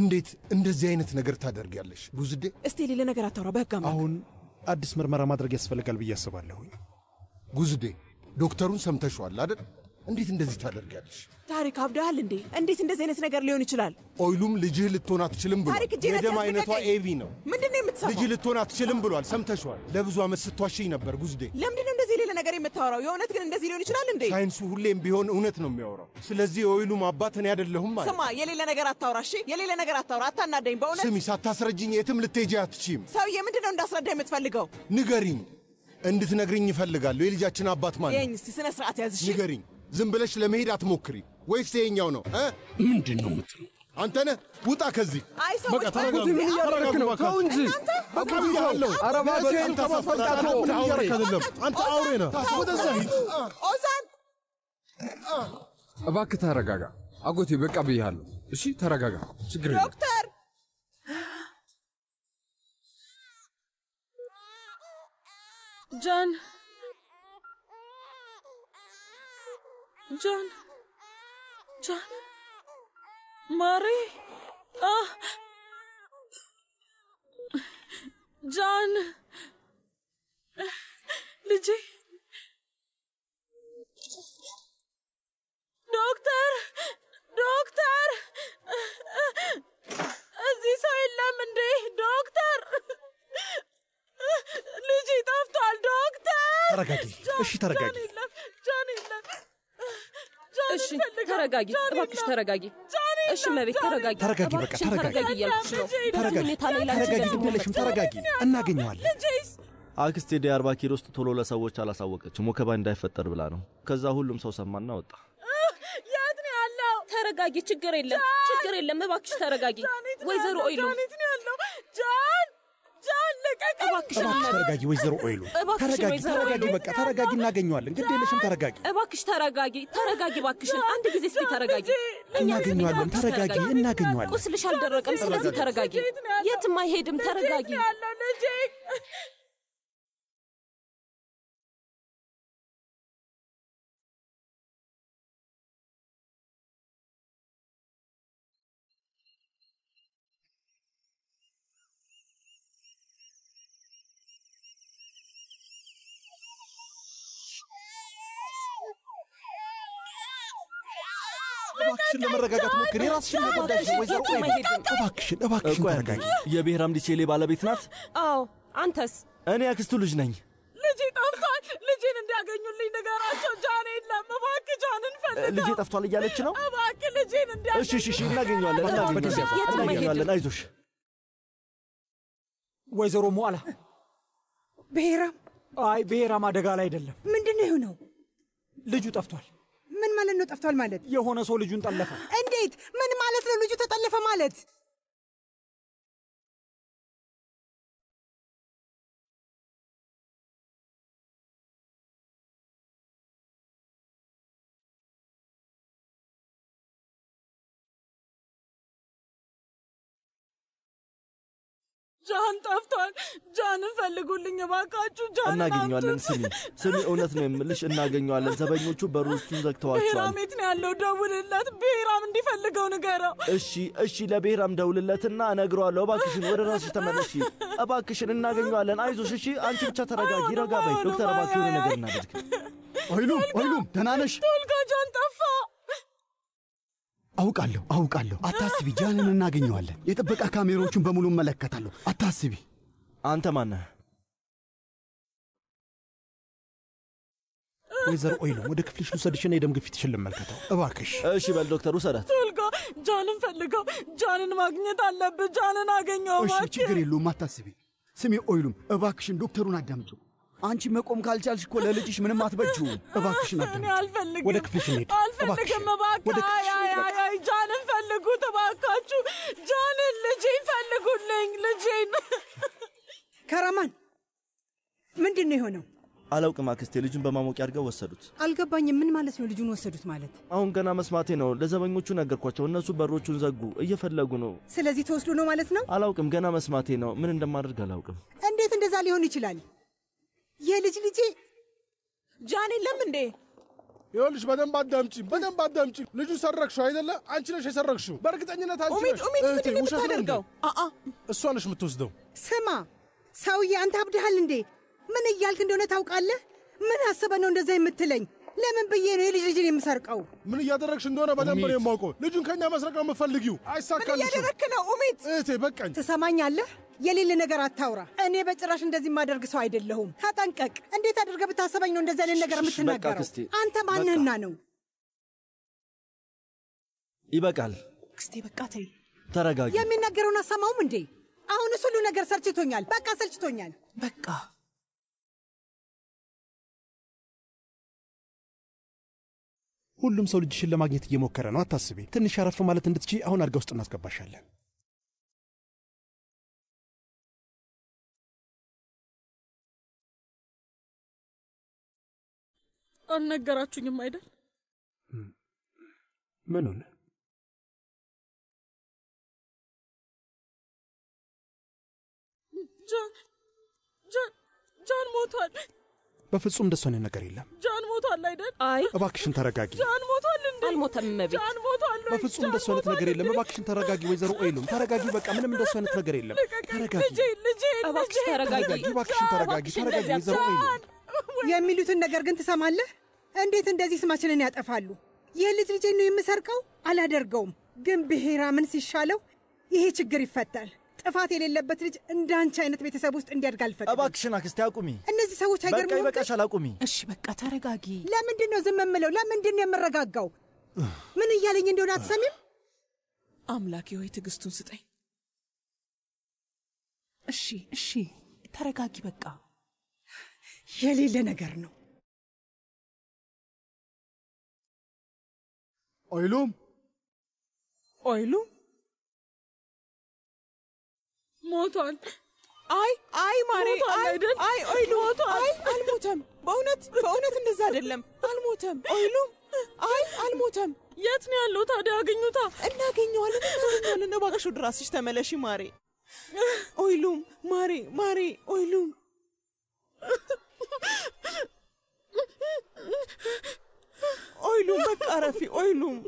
እንዴት እንደዚህ አይነት ነገር ታደርጊያለሽ? ጉዝዴ እስቲ ሌለ ነገር አታውራ። በህግ አሁን አዲስ ምርመራ ማድረግ ያስፈልጋል ብዬ አስባለሁኝ። ጉዝዴ ዶክተሩን ሰምተሸዋል አደል? እንዴት እንደዚህ ታደርጋለሽ? ታሪክ አብደሃል እንዴ? እንዴት እንደዚህ አይነት ነገር ሊሆን ይችላል? ኦይሉም ልጅህ ልትሆን አትችልም ብሎ የደም አይነቷ ኤቢ ነው። ምንድነው የምትሰማው? ልጅህ ልትሆን አትችልም ብሏል። ሰምተሽዋል? ለብዙ ዓመት ስትዋሽኝ ነበር ጉዝዴ። ለምንድነው እንደዚህ ሌላ ነገር የምታወራው? የእውነት ግን እንደዚህ ሊሆን ይችላል እንዴ? ሳይንሱ ሁሌም ቢሆን እውነት ነው የሚያወራው። ስለዚህ የኦይሉም አባት እኔ አይደለሁም ማለት። ስማ፣ የሌለ ነገር አታውራ እሺ? የሌለ ነገር አታውራ፣ አታናደኝ። በእውነት ስሚ፣ ሳታስረጅኝ የትም ልትሄጂ አትችይም። ሰውዬ፣ ምንድነው እንዳስረዳ የምትፈልገው? ንገሪኝ። እንድትነግሪኝ ይፈልጋለሁ። የልጃችን አባት ማለት ስነ ስርዓት ያዝሽ። ንገሪኝ ዝም ብለሽ ለመሄድ አትሞክሪ። ወይስ ይሄኛው ነው? ምንድን ነው የምትለው? አንተነ ውጣ ከዚህ። እባክ እባክህ ተረጋጋ። አጎቴ በቃ ብያለሁ። እሺ ተረጋጋ። ችግር ዶክተር ጃን ጆን ጆን ማሪ ጆን ልጄ ዶክተር ዶክተር እዚህ ሰው የለም እንዴ ዶክተር ልጄ ጠፍቷል ዶክተር ተረጋጊ እሺ ተረጋጊ ተረጋጊ እባክሽ፣ ተረጋጊ። እሺ መቤት ተረጋጊ፣ ተረጋጊ፣ በቃ ተረጋጊ እያልኩሽ ነው። ተረጋጊ፣ ተረጋጊ፣ ግዴለሽም፣ ተረጋጊ። እናገኘዋለን። አክስቴ ዲ አርባ ኪሎ ውስጥ ቶሎ ለሰዎች አላሳወቀችም ወከባ እንዳይፈጠር ብላ ነው። ከዛ ሁሉም ሰው ሰማና ወጣ። የት ነው ተረጋጊ፣ ችግር የለም፣ ችግር የለም፣ እባክሽ ተረጋጊ። ወይዘሮ ኦይሉ እባክሽ ተረጋጊ ወይዘሮ ኦይሉ ተረጋጊ ተረጋጊ በቃ ተረጋጊ እናገኘዋለን ግድ የለሽም ተረጋጊ እባክሽ ተረጋጊ ተረጋጊ እባክሽን አንድ ጊዜ እስኪ ተረጋጊ እናገኘዋለን ተረጋጊ እናገኘዋለን ቁስልሽ አልደረቀም ስለዚህ ተረጋጊ የትም አይሄድም ተረጋጊ እባክሽን ለመረጋጋት ሞክሪ። ራስሽን መጎዳሽ ወይዘሮ። እባክሽን እባክሽን ተረጋጊ። ባለቤት ናት? አዎ። አንተስ? እኔ አክስቱ ልጅ ነኝ። ልጄ ጠፍቷል። ልጅን እንዲያገኙልኝ ንገራቸው። ጃን የለም። እባክህ ጠፍቷል እያለች ነው። እንዲያገኙ። እሺ እሺ፣ እናገኘዋለን፣ እናገኘዋለን። አይዞሽ ወይዘሮ ብሔራም? አይ ብሔራም አደጋ ላይ አይደለም። ምንድን የሆነው? ልጁ ጠፍቷል። ምን ማለት ነው? ጠፍቷል ማለት የሆነ ሰው ልጁን ጠለፈ። እንዴት? ምን ማለት ነው? ልጁ ተጠለፈ ማለት ጃን ጠፍቷል። ጃንን ፈልጉልኝ እባካችሁ። ጃን እናገኘዋለን። ስሚ ስሚ፣ እውነት ነው የምልሽ፣ እናገኘዋለን። ዘበኞቹ በሩስቱን ዘግተዋቸዋል። ብሔራሜት ነው ያለው? ደውልለት፣ ብሔራም እንዲፈልገው ንገረው። እሺ እሺ፣ ለብሔራም ደውልለትና እነግረዋለሁ። እባክሽን ወደ ራስሽ ተመለሽ፣ እባክሽን። እናገኘዋለን። አይዞሽ። እሺ፣ አንቺ ብቻ ተረጋጊ፣ ረጋ በይ። ዶክተር፣ እባክህ የሆነ ነገር እናደርግ። አይሉም አይሉም፣ ደህና ነሽ? ቶልጋ ጃን ጠፋ። አውቃለሁ አውቃለሁ። አታስቢ፣ ጃንን እናገኘዋለን። የጥበቃ ካሜሮቹን በሙሉ እመለከታለሁ። አታስቢ። አንተ ማነህ? ወይዘሮ ኦይልም ወደ ክፍልሽ ልውሰድሽና የደም ግፊትሽን ልመልከተው እባክሽ። እሺ በል ዶክተር ውሰዳት። ቱልጋ ጃንን ፈልገው፣ ጃንን ማግኘት አለብህ። ጃንን አገኘው። እሺ ችግር የለውም አታስቢ። ስሜ ኦይሉም፣ እባክሽን ዶክተሩን አዳምጡ። አንቺ መቆም ካልቻልሽ እኮ ለልጅሽ ምንም አትበጁ። እባክሽ አዳምጪ። አልፈልግም። ወደ ክፍልሽ እንሂድ። አልፈልግም። እባክህ ጃንን ፈልጉት እባካችሁ። ጃንን ልጄን ፈልጉልኝ፣ ልጄን። ከራማን ምንድን ነው የሆነው? አላውቅም አክስቴ። ልጁን በማሞቂያ አድርገው ወሰዱት። አልገባኝም። ምን ማለት ነው ልጁን ወሰዱት ማለት? አሁን ገና መስማቴ ነው። ለዘበኞቹ ነገርኳቸው። እነሱ በሮቹን ዘጉ። እየፈለጉ ነው። ስለዚህ ተወስዶ ነው ማለት ነው? አላውቅም። ገና መስማቴ ነው። ምን እንደማደርግ አላውቅም። እንዴት እንደዛ ሊሆን ይችላል? የልጅ ልጄ ጃን የለም እንዴ? ይኸውልሽ፣ በደንብ አዳምጪ፣ በደንብ አዳምጪ። ልጁ ሰረቅሽው አይደለ? አንቺ ነሽ የሰረቅሽው በእርግጠኝነት አንቺ ነሽ። ኡሜድ ምን የምታደርገው? እሷ ነሽ የምትወስደው። ስማ ሰውዬ፣ አንተ አብድሃል እንዴ? ምን እያልክ እንደሆነ ታውቃለህ? ምን አስበ ነው እንደዛ የምትለኝ? ለምን ብዬ ነው የልጅ ልጅን የምሰርቀው? ምን እያደረግሽ እንደሆነ በደንብ ነው የማውቀው። ልጁን ከኛ መስረቅ ነው የምትፈልጊው። አይሳካልሽም። ምን እያደረግክ ነው ኡሜድ? እህቴ በቃኝ። ትሰማኛለህ? የሌለ ነገር አታውራ። እኔ በጭራሽ እንደዚህ የማደርግ ሰው አይደለሁም። ተጠንቀቅ። እንዴት አድርገህ ብታሰበኝ ነው እንደዚህ አይነት ነገር የምትናገረው? አንተ ማንህና ነው? ይበቃል ክስቴ በቃ ተይ፣ ተረጋጊ። የሚናገረውን አሰማውም እንዴ? አሁንስ ሁሉ ነገር ሰልችቶኛል። በቃ ሰልችቶኛል። በቃ ሁሉም ሰው ልጅሽን ለማግኘት እየሞከረ ነው። አታስቢ። ትንሽ አረፍ ማለት እንድትች አሁን አልጋ ውስጥ እናስገባሻለን። አልነገራችሁኝም አይደል? ምን ሆነ? ጃን ጃን ሞቷል። በፍጹም እንደሱ አይነት ነገር የለም። ጃን ሞቷል አይደል? አይ እባክሽን ተረጋጊ። ጃን ሞቷል እንዴ? አልሞተም። መቤት ጃን ሞቷል። በፍጹም እንደሱ አይነት ነገር የለም። እባክሽን ተረጋጊ። ወይዘሮ ኤሉም ተረጋጊ። በቃ ምንም እንደሱ አይነት ነገር የለም። ተረጋጊ። ልጄ ልጄ፣ እባክሽ ተረጋጊ። እባክሽን ተረጋጊ። ተረጋጊ ወይዘሮ ኤሉም የሚሉትን ነገር ግን ትሰማለህ? እንዴት እንደዚህ ስማችንን ያጠፋሉ? ይህ ልጅ ልጄ ነው የምሰርቀው? አላደርገውም። ግን ብሔራ ምን ሲሻለው ይሄ ችግር ይፈታል። ጥፋት የሌለበት ልጅ እንደ አንቺ አይነት ቤተሰብ ውስጥ እንዲያድግ አልፈቅድም። እባክሽን አክስቴ አቁሚ። እነዚህ ሰዎች አይገርም? በቃ ይበቃሻል፣ አቁሚ። እሺ በቃ ተረጋጊ። ለምንድን ነው ዝም የምለው? ለምንድን ነው የምረጋጋው? ምን እያለኝ እንደሆነ አትሰሚም? አምላኬ ሆይ ትዕግስቱን ስጠኝ። እሺ እሺ፣ ተረጋጊ በቃ የሌለ ነገር ነው። ኦይሉም ኦይሉ ሞቷል። አይ አይ ማሬ አይደል? አይ ኦይሉ አይ አልሞተም። በእውነት በእውነት እንደዛ አይደለም፣ አልሞተም። ኦይሉ አይ አልሞተም። የት ነው ያለው ታዲያ? አገኙታ። እናገኘዋለን፣ እናገኘዋለን። ነው እባክሽ ወደ ራስሽ ተመለሺ ማሬ። ኦይሉም ማሬ ማሬ ኦይሉም ኦይሉም በቃ ረፊ ኦይሉም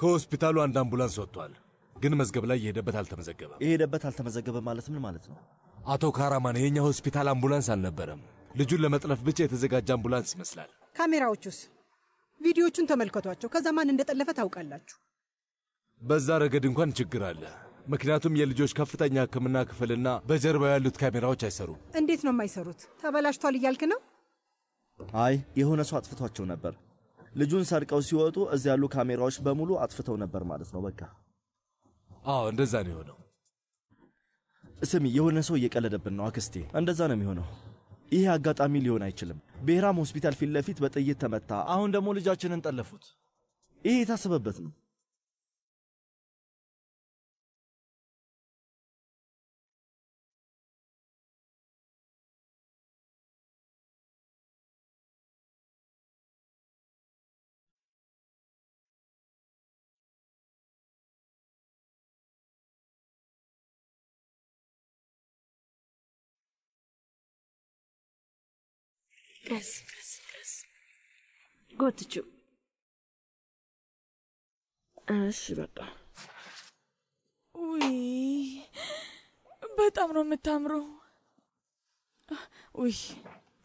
ከሆስፒታሉ አንድ አምቡላንስ ወጥቷል፣ ግን መዝገብ ላይ የሄደበት አልተመዘገበም። የሄደበት አልተመዘገበ ማለት ምን ማለት ነው? አቶ ካራማን የኛ ሆስፒታል አምቡላንስ አልነበረም። ልጁን ለመጥለፍ ብቻ የተዘጋጀ አምቡላንስ ይመስላል። ካሜራዎቹስ? ቪዲዮቹን ተመልከቷቸው። ከዛ ማን እንደጠለፈ ታውቃላችሁ። በዛ ረገድ እንኳን ችግር አለ። ምክንያቱም የልጆች ከፍተኛ ሕክምና ክፍልና በጀርባ ያሉት ካሜራዎች አይሰሩም። እንዴት ነው የማይሰሩት? ተበላሽቷል እያልክ ነው? አይ የሆነ ሰው አጥፍቷቸው ነበር። ልጁን ሰርቀው ሲወጡ እዚ ያሉ ካሜራዎች በሙሉ አጥፍተው ነበር ማለት ነው። በቃ አዎ፣ እንደዛ ነው የሆነው። ስሚ፣ የሆነ ሰው እየቀለደብን ነው አክስቴ። እንደዛ ነው የሚሆነው። ይሄ አጋጣሚ ሊሆን አይችልም። ብሔራም ሆስፒታል ፊት ለፊት በጥይት ተመታ። አሁን ደግሞ ልጃችንን ጠለፉት። ይሄ የታሰበበት ነው። ቀስ ቀስ ቀስ ጎትችው። እሺ በቃ ውይ፣ በጣም ነው የምታምረው። ውይ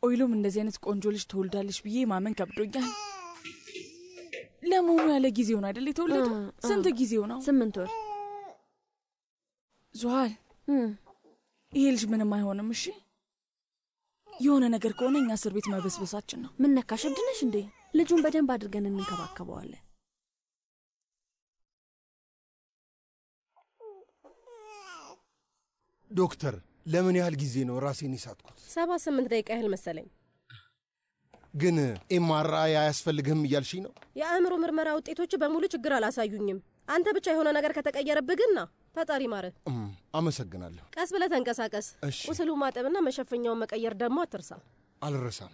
ኦይሎም እንደዚህ አይነት ቆንጆ ልጅ ትወልዳለች ብዬ ማመን ከብዶኛል። ለመሆኑ ያለ ጊዜውን አይደል የተወለደው? ስንት ጊዜው ነው? ስምንት ወር። ዙሃል፣ ይሄ ልጅ ምንም አይሆንም። እሺ የሆነ ነገር ከሆነ እኛ እስር ቤት መበስበሳችን ነው። ምን ነካሽ? እብድ ነሽ እንዴ? ልጁን በደንብ አድርገን እንንከባከበዋለን። ዶክተር፣ ለምን ያህል ጊዜ ነው ራሴን የሳትኩት? ሰባ ስምንት ደቂቃ ያህል መሰለኝ። ግን ኤምአርአይ አያስፈልግህም እያልሽኝ ነው? የአእምሮ ምርመራ ውጤቶች በሙሉ ችግር አላሳዩኝም። አንተ ብቻ የሆነ ነገር ከተቀየረብህ ግን ና ፈጣሪ ማረ። አመሰግናለሁ። ቀስ ብለህ ተንቀሳቀስ። ቁስሉ ማጠብና መሸፈኛውን መቀየር ደግሞ አትርሳ። አልረሳም።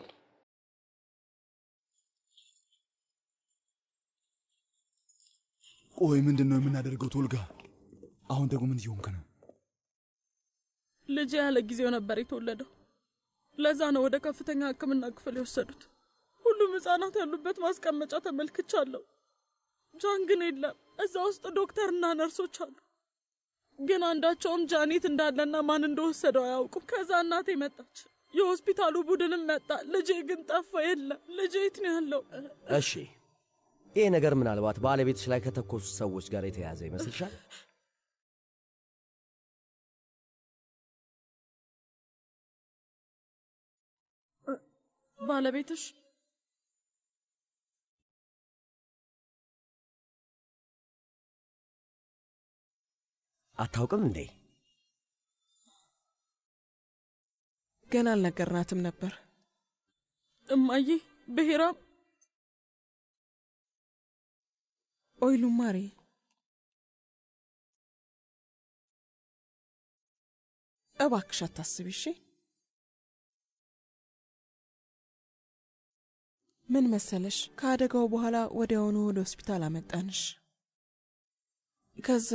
ቆይ ምንድን ነው የምናደርገው? ቶልጋ፣ አሁን ደግሞ ምን እየሆንክ ነው? ልጅ ያለ ጊዜው ነበር የተወለደው። ለዛ ነው ወደ ከፍተኛ ሕክምና ክፍል የወሰዱት። ሁሉም ህጻናት ያሉበት ማስቀመጫ ተመልክቻለሁ። ጃን ግን የለም። እዛ ውስጥ ዶክተርና ነርሶች አሉ። ግን አንዳቸውም ጃኔት እንዳለና ማን እንደወሰደው አያውቁም። ከዛ እናቴ መጣች፣ የሆስፒታሉ ቡድንም መጣ። ልጄ ግን ጠፋ። የለም ልጄ የት ነው ያለው? እሺ፣ ይሄ ነገር ምናልባት ባለቤትሽ ላይ ከተኮሱ ሰዎች ጋር የተያያዘ ይመስልሻል? ባለቤትሽ አታውቅም እንዴ? ገና አልነገርናትም ነበር እማዬ። ብሔራ ኦይ ሉማሬ፣ እባክሽ አታስቢ እሺ። ምን መሰለሽ፣ ከአደጋው በኋላ ወዲያውኑ ወደ ሆስፒታል አመጣንሽ። ከዛ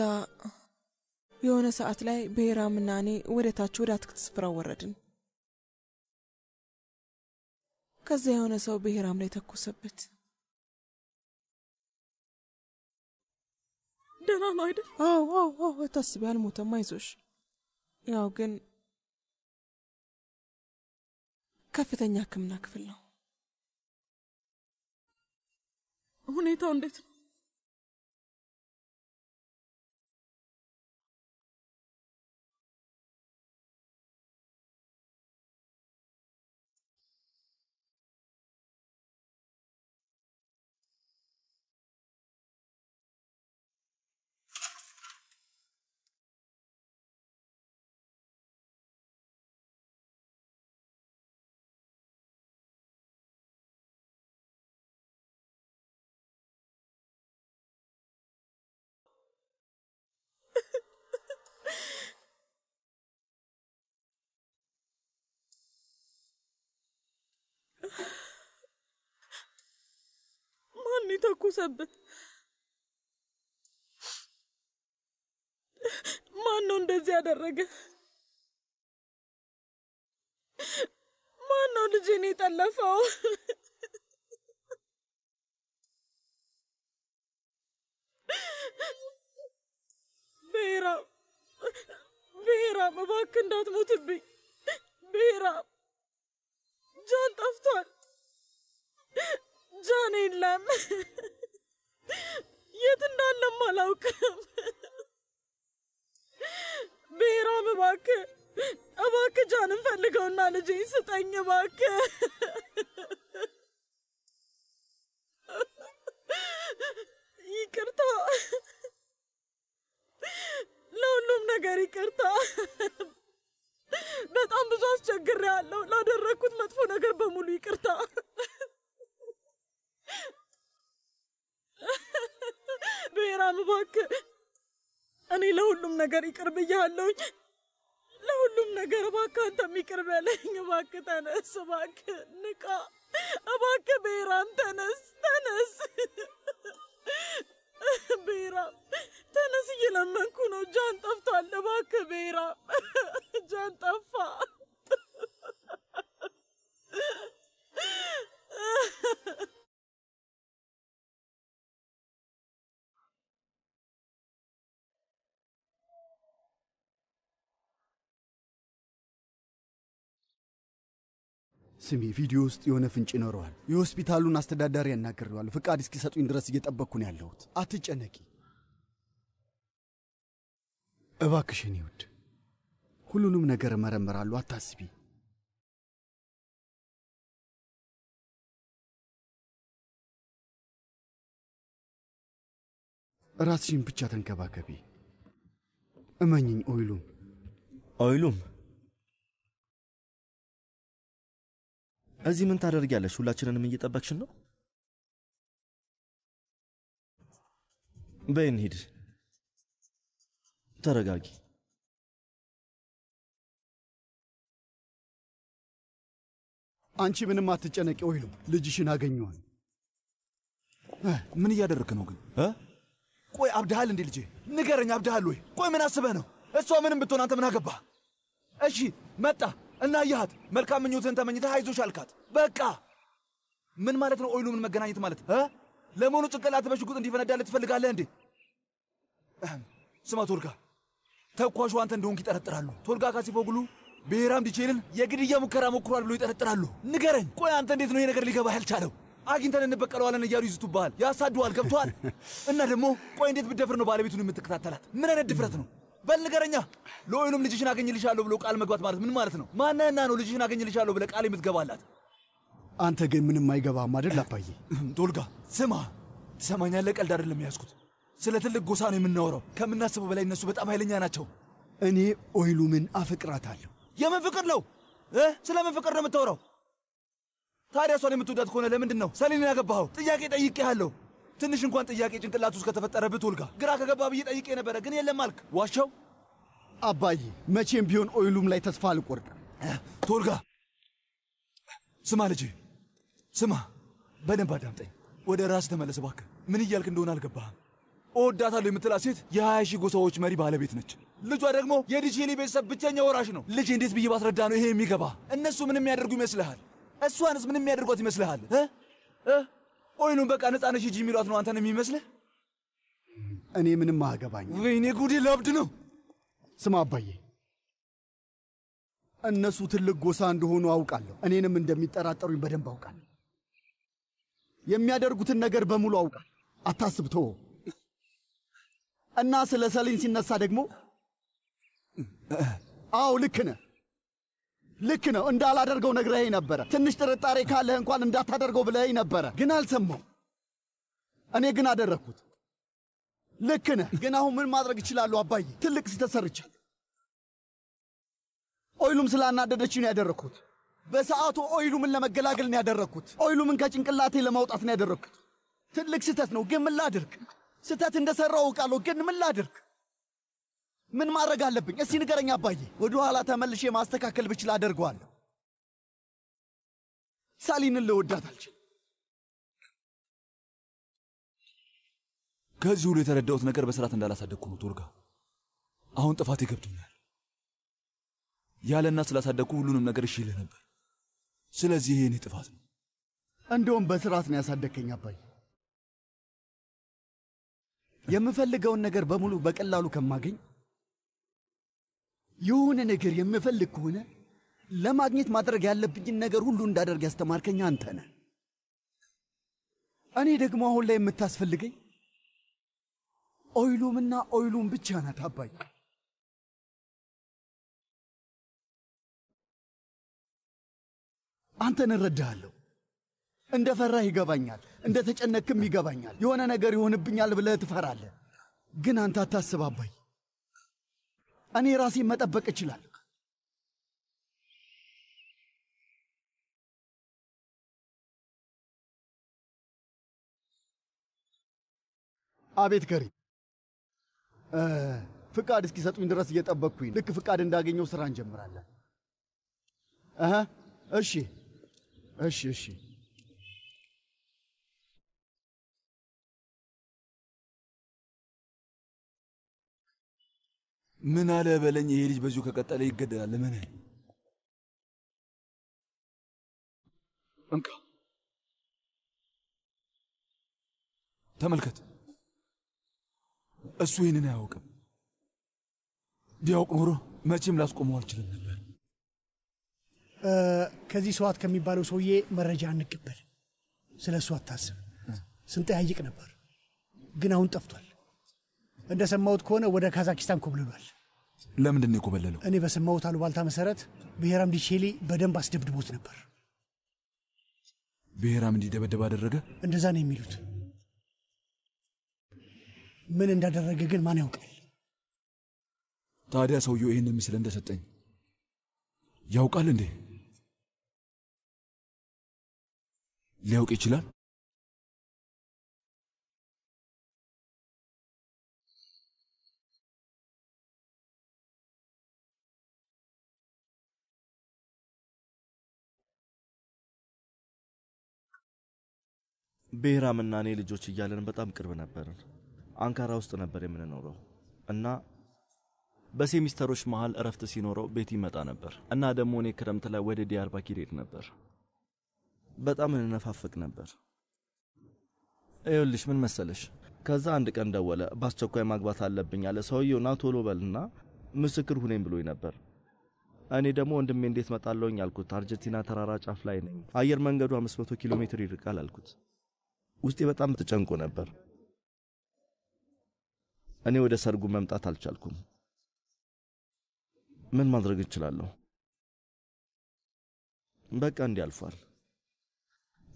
የሆነ ሰዓት ላይ ብሔራምና እኔ ወደ ታች ወደ አትክልት ስፍራ ወረድን። ከዚያ የሆነ ሰው ብሔራም ላይ ተኮሰበት። ደህና ነው አይደል? አዎ አዎ አዎ፣ ታስቢ አልሞተም፣ አይዞሽ። ያው ግን ከፍተኛ ሕክምና ክፍል ነው። ሁኔታው እንዴት ነው? ተኩሰብህ? ማን ነው እንደዚህ ያደረገ? ማን ነው ልጄን የጠለፈው? ብሔራም ብሄራ፣ እባክህ እንዳትሞትብኝ ብሄራ። ጃን ጠፍቷል። ጃን የለም፣ የት እንዳለም አላውቅም። ብሔራም እባክህ እባክ ጃን እንፈልገውና ልጄን ስጠኝ እባክህ። ይቅርታ፣ ለሁሉም ነገር ይቅርታ። በጣም ብዙ ያለው ላደረግኩት መጥፎ ነገር በሙሉ ይቅርታ። እባክህ እኔ ለሁሉም ነገር ይቅር ብያለሁኝ። ለሁሉም ነገር እባክህ አንተም ይቅር በለኝ። እባክህ ተነስ፣ እባክህ ንቃ፣ እባክህ ብሔራም ተነስ፣ ተነስ ብሔራም ተነስ፣ እየለመንኩ ነው። ጃን ጠፍቷል። እባክህ ብሔራም ጃን ጠፋ። ስሚ፣ ቪዲዮ ውስጥ የሆነ ፍንጭ ይኖረዋል። የሆስፒታሉን አስተዳዳሪ ያናግረዋል። ፍቃድ እስኪሰጡኝ ድረስ እየጠበቅኩ ነው ያለሁት። አትጨነቂ እባክሽን፣ ይውድ ሁሉንም ነገር እመረምራለሁ። አታስቢ። ራስሽን ብቻ ተንከባከቢ። እመኝኝ። ኦይሉም ኦይሉም እዚህ ምን ታደርጊያለሽ? ሁላችንንም እየጠበቅሽን ነው? በይ እንሂድ። ተረጋጊ። አንቺ ምንም አትጨነቂ ወይሉ፣ ልጅሽን አገኘዋል። ምን እያደረክ ነው ግን? ቆይ አብድሃል እንዴ? ልጄ ንገረኝ፣ አብድሃል ወይ? ቆይ ምን አስበህ ነው? እሷ ምንም ብትሆን አንተ ምን አገባህ? እሺ መጣ እና ያህት መልካም ምኞትህን ተመኝተህ አይዞሽ አልካት። በቃ ምን ማለት ነው? ኦይሉ ምን መገናኘት ማለት እ ለመሆኑ ጭንቅላት በሽጉጥ እንዲፈነዳልህ ትፈልጋለህ እንዴ? ስማ ቶልጋ፣ ተኳሹ አንተ እንደሆንክ ይጠረጥራሉ። ቶልጋ ካሲፎግሉ ብሔራም ዲቼልን የግድያ ሙከራ ሞክሯል ብሎ ይጠረጥራሉ። ንገረኝ ቆይ፣ አንተ እንዴት ነው ይሄ ነገር ሊገባህ ያልቻለው? አግኝተን እንበቀለዋለን እያሉ ይዝቱብሃል፣ ያሳድዋል፣ ገብቶሃል። እና ደግሞ ቆይ፣ እንዴት ብደፍር ነው ባለቤቱን የምትከታተላት? ምን አይነት ድፍረት ነው? በል ንገረኛ። ለወይኑም ልጅሽን አገኝልሻለሁ ብሎ ቃል መግባት ማለት ምን ማለት ነው? ማነና ነው ልጅሽን አገኝልሻለሁ ብለህ ቃል የምትገባላት? አንተ ግን ምንም አይገባህም አይደል? አባዬ ዶልጋ ስማ፣ ትሰማኛለህ? ቀልድ አይደለም የያዝኩት። ስለ ትልቅ ጎሳ ነው የምናወራው። ከምናስበው በላይ እነሱ በጣም ኃይለኛ ናቸው። እኔ ኦይሉምን አፍቅራታለሁ። የምን ፍቅር ነው? ስለ ምን ፍቅር ነው የምታወራው? ታዲያ እሷን የምትወዳት ከሆነ ለምንድን ነው ሰሊን ያገባኸው? ጥያቄ ጠይቄሃለሁ። ትንሽ እንኳን ጥያቄ ጭንቅላት ውስጥ ከተፈጠረ ብትወልጋ ግራ ከገባ ብዬ ጠይቄ ነበረ፣ ግን የለም አልክ። ዋሻው አባዬ፣ መቼም ቢሆን ኦይሉም ላይ ተስፋ አልቆርጥም። ቶልጋ ስማ፣ ልጄ ስማ፣ በደንብ አዳምጠኝ። ወደ ራስ ተመለስ እባክህ። ምን እያልክ እንደሆነ አልገባህም። እወዳታለሁ የምትላት ሴት የሀያ ሺህ ጎሳዎች መሪ ባለቤት ነች። ልጇ ደግሞ የዲቼሊ ቤተሰብ ብቸኛ ወራሽ ነው። ልጄ እንዴት ብዬ ባስረዳ ነው ይሄ የሚገባ? እነሱ ምን የሚያደርጉ ይመስልሃል? እሷንስ ምን የሚያደርጓት ይመስልሃል? ወይኑም በቃ ነፃነሽ ሂጂ የሚሏት ነው አንተን የሚመስልህ? እኔ ምንም አያገባኝ። ወይኔ ጉዴ ለብድ ነው። ስማ አባዬ፣ እነሱ ትልቅ ጎሳ እንደሆኑ አውቃለሁ። እኔንም እንደሚጠራጠሩኝ በደንብ አውቃለሁ። የሚያደርጉትን ነገር በሙሉ አውቃለሁ። አታስብቶ እና ስለ ሰሊን ሲነሳ ደግሞ አዎ ልክ ነህ። ልክ ነው እንዳላደርገው ነግረኸኝ ነበረ። ትንሽ ጥርጣሬ ካለህ እንኳን እንዳታደርገው ብለኸኝ ነበረ፣ ግን አልሰማው። እኔ ግን አደረግኩት። ልክ ነህ። ግን አሁን ምን ማድረግ እችላለሁ አባዬ? ትልቅ ስህተት ሰርቻለሁ። ኦይሉም ስላናደደች ነው ያደረግኩት። በሰዓቱ ኦይሉምን ለመገላገል ነው ያደረግኩት። ኦይሉምን ከጭንቅላቴ ለማውጣት ነው ያደረግኩት። ትልቅ ስህተት ነው፣ ግን ምን ላድርግ? ስህተት እንደሰራው አውቃለሁ፣ ግን ምን ላድርግ? ምን ማድረግ አለብኝ? እስቲ ንገረኝ አባዬ። ወደ ኋላ ተመልሼ ማስተካከል ብችል አደርገዋለሁ። ሳሊንን ልወዳት አልችል። ከዚህ ሁሉ የተረዳሁት ነገር በስርዓት እንዳላሳደግኩ ነው ቶልጋ። አሁን ጥፋት ይገብዱኛል። ያለና እናት ስላሳደግኩ ሁሉንም ነገር እሺ ይልህ ነበር። ስለዚህ ይሄ እኔ ጥፋት ነው። እንደውም በስርዓት ነው ያሳደግከኝ አባዬ። የምፈልገውን ነገር በሙሉ በቀላሉ ከማገኝ የሆነ ነገር የምፈልግ ከሆነ ለማግኘት ማድረግ ያለብኝን ነገር ሁሉ እንዳደርግ ያስተማርከኝ አንተ ነህ። እኔ ደግሞ አሁን ላይ የምታስፈልገኝ ኦይሉምና ኦይሉም ብቻ ናት አባይ። አንተን እረዳሃለሁ። እንደ ፈራህ ይገባኛል። እንደ ተጨነክም ይገባኛል። የሆነ ነገር ይሆንብኛል ብለህ ትፈራለህ። ግን አንተ አታስብ አባይ። እኔ ራሴ መጠበቅ እችላለሁ። አቤት ገሪ ፍቃድ እስኪሰጡኝ ድረስ እየጠበቅኩኝ። ልክ ፍቃድ እንዳገኘው ስራ እንጀምራለን። እሺ፣ እሺ፣ እሺ። ምን አለ በለኝ። ይሄ ልጅ በዚሁ ከቀጠለ ይገደላል። ምን እንካ፣ ተመልከት። እሱ ይህንን አያውቅም። ቢያውቅ ኖሮ መቼም ላስቆመው አልችልም ነበር። ከዚህ ሰዋት ከሚባለው ሰውዬ መረጃ አንቀበል። ስለ እሱ አታስብ። ስንጠያይቅ ነበር፣ ግን አሁን ጠፍቷል። እንደሰማሁት ከሆነ ወደ ካዛኪስታን ኮብልሏል። ለምንድን ነው የኮበለለው? እኔ በሰማሁት አሉባልታ መሰረት ብሔራም ዲቼሊ በደንብ አስደብድቦት ነበር። ብሔራም እንዲደበደብ አደረገ? እንደዛ ነው የሚሉት። ምን እንዳደረገ ግን ማን ያውቃል? ታዲያ ሰውየው ይሄንን ምስል እንደሰጠኝ ያውቃል እንዴ? ሊያውቅ ይችላል። ብሔራምና እኔ ልጆች እያለን በጣም ቅርብ ነበርን። አንካራ ውስጥ ነበር የምንኖረው እና በሴሚስተሮች መሃል እረፍት ሲኖረው ቤት ይመጣ ነበር እና ደግሞ እኔ ክረምት ላይ ወደ ዲያርባኪር ሄድ ነበር። በጣም እንነፋፍቅ ነበር። ይኸውልሽ ምን መሰለሽ፣ ከዛ አንድ ቀን ደወለ። በአስቸኳይ ማግባት አለብኝ አለ። ሰውየው ና ቶሎ በልና ምስክር ሁኔም ብሎኝ ነበር። እኔ ደግሞ ወንድሜ እንዴት መጣለውኝ አልኩት። አርጀንቲና ተራራ ጫፍ ላይ ነኝ፣ አየር መንገዱ 500 ኪሎ ሜትር ይርቃል አልኩት። ውስጤ በጣም ተጨንቆ ነበር። እኔ ወደ ሰርጉ መምጣት አልቻልኩም። ምን ማድረግ እችላለሁ? በቃ እንዲህ አልፏል።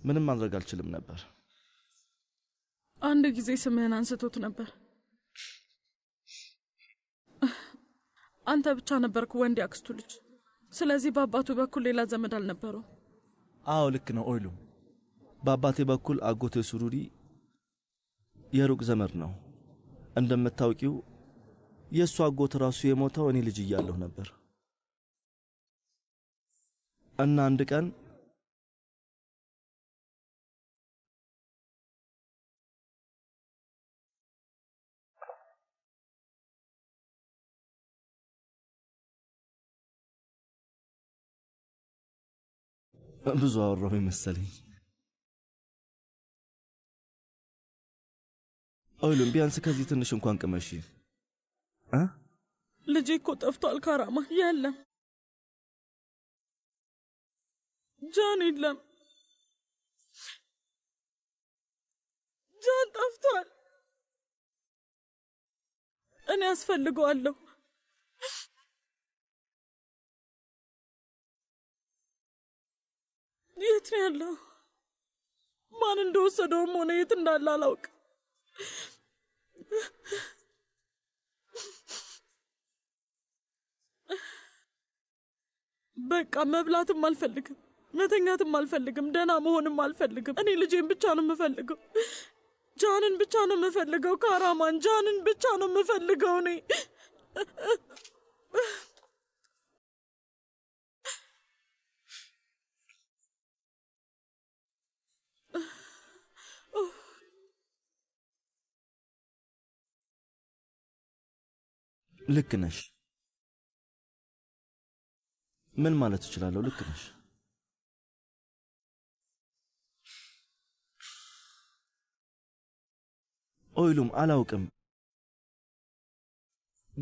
ምንም ማድረግ አልችልም ነበር። አንድ ጊዜ ስምህን አንስቶት ነበር። አንተ ብቻ ነበርኩ ወንድ ያክስቱ ልጅ። ስለዚህ በአባቱ በኩል ሌላ ዘመድ አልነበረው። አዎ ልክ ነው ኦይሉም በአባቴ በኩል አጎቴ ሱሩሪ የሩቅ ዘመድ ነው። እንደምታውቂው የእሱ አጎት ራሱ የሞተው እኔ ልጅ እያለሁ ነበር እና አንድ ቀን ብዙ አወራሁ መሰለኝ አይሉም። ቢያንስ ከዚህ ትንሽ እንኳን ቅመሺ። ልጄ እኮ ጠፍቷል ካራማ። የለም ጃን፣ የለም ጃን ጠፍቷል። እኔ አስፈልገዋለሁ። የት ነው ያለው? ማን እንደወሰደውም ሆነ የት እንዳለ አላውቅ። በቃ መብላትም አልፈልግም፣ መተኛትም አልፈልግም፣ ደህና መሆንም አልፈልግም። እኔ ልጄን ብቻ ነው የምፈልገው። ጃንን ብቻ ነው የምፈልገው። ካራማን ጃንን ብቻ ነው የምፈልገው እኔ ልክ ነሽ። ምን ማለት እችላለሁ? ልክ ነሽ። ኦይሉም አላውቅም፣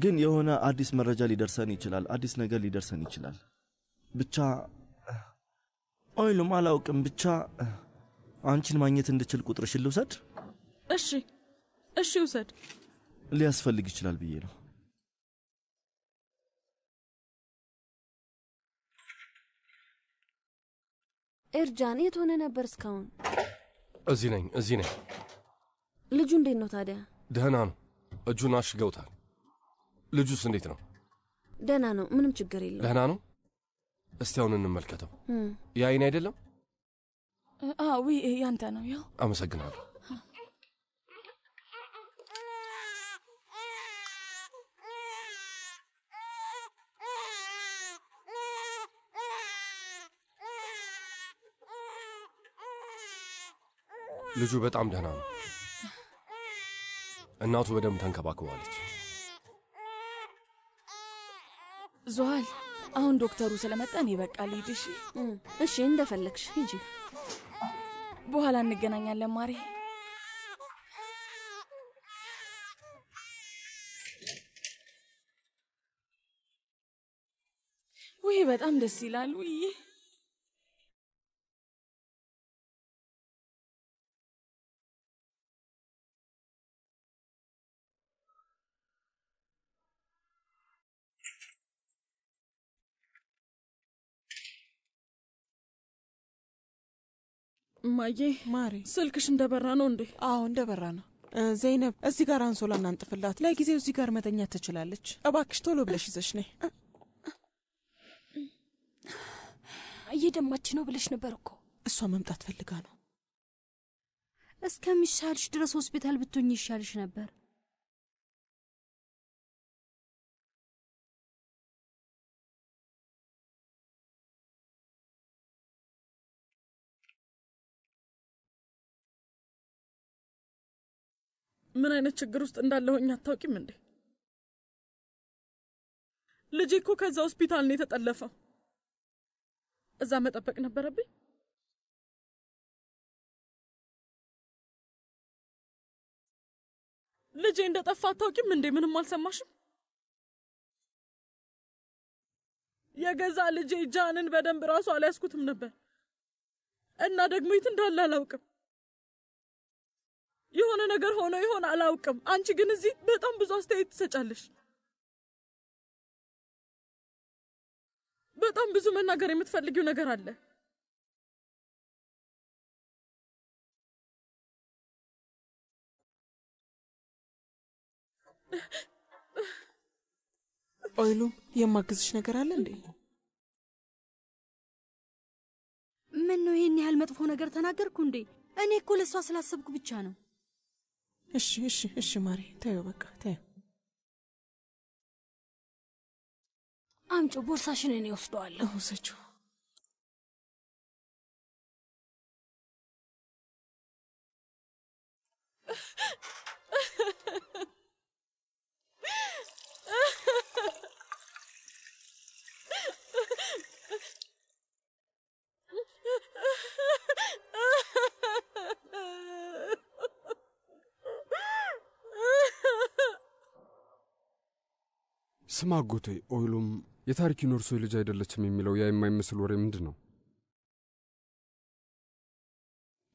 ግን የሆነ አዲስ መረጃ ሊደርሰን ይችላል። አዲስ ነገር ሊደርሰን ይችላል። ብቻ ኦይሉም አላውቅም፣ ብቻ አንቺን ማግኘት እንድችል ቁጥርሽን ልውሰድ? እሺ፣ እሺ፣ ውሰድ። ሊያስፈልግ ይችላል ብዬ ነው። ኤርጃን የት ሆነ ነበር እስካሁን? እዚህ ነኝ፣ እዚህ ነኝ። ልጁ እንዴት ነው ታዲያ? ደህና ነው። እጁን አሽገውታል። ልጁስ እንዴት ነው? ደህና ነው፣ ምንም ችግር የለው። ደህና ነው። እስቲ አሁን እንመልከተው። የአይን አይደለም? ያንተ ነው። ያው አመሰግናለሁ። ልጁ በጣም ደህና ነው። እናቱ በደንብ ተንከባክበዋለች። ዞሃል፣ አሁን ዶክተሩ ስለመጣን ይበቃል በቃ እሺ፣ እሺ፣ እንደፈለግሽ ሂጂ። በኋላ እንገናኛለን ማሬ። ውይ በጣም ደስ ይላል። ውይ እማዬ ማሬ፣ ስልክሽ እንደበራ ነው እንዴ? አዎ እንደበራ ነው። ዘይነብ፣ እዚህ ጋር አንሶላ እናንጥፍላት። ለጊዜው እዚህ ጋር መተኛ ትችላለች። እባክሽ ቶሎ ብለሽ ይዘሽ ነይ። እየደማች ነው ብለሽ ነበር እኮ። እሷ መምጣት ፈልጋ ነው። እስከሚሻልሽ ድረስ ሆስፒታል ብትኝ ይሻልሽ ነበር። ምን አይነት ችግር ውስጥ እንዳለሁኝ አታውቂም እንዴ? ልጄ እኮ ከዛ ሆስፒታል ነው የተጠለፈው። እዛ መጠበቅ ነበረብኝ። ልጄ እንደጠፋ አታውቂም እንዴ? ምንም አልሰማሽም? የገዛ ልጄ ጃንን በደንብ ራሱ አልያዝኩትም ነበር እና ደግሞ የት እንዳለ አላውቅም። የሆነ ነገር ሆኖ ይሆን አላውቅም። አንቺ ግን እዚህ በጣም ብዙ አስተያየት ትሰጫለሽ። በጣም ብዙ መናገር የምትፈልጊው ነገር አለ። ኦይሉ፣ የማግዝሽ ነገር አለ እንዴ? ምን ነው ይህን ያህል መጥፎ ነገር ተናገርኩ እንዴ? እኔ እኮ ለእሷ ስላሰብኩ ብቻ ነው። እሺ፣ እሺ፣ እሺ ማሪ ተይው፣ በቃ ተይው። አምጮ ቦርሳሽን፣ እኔ ወስደዋለሁ። ውሰችው። ስማ አጎቴ ኦይሎም የታሪክ ኖርሶ ልጅ አይደለችም የሚለው ያ የማይመስል ወሬ ምንድን ነው?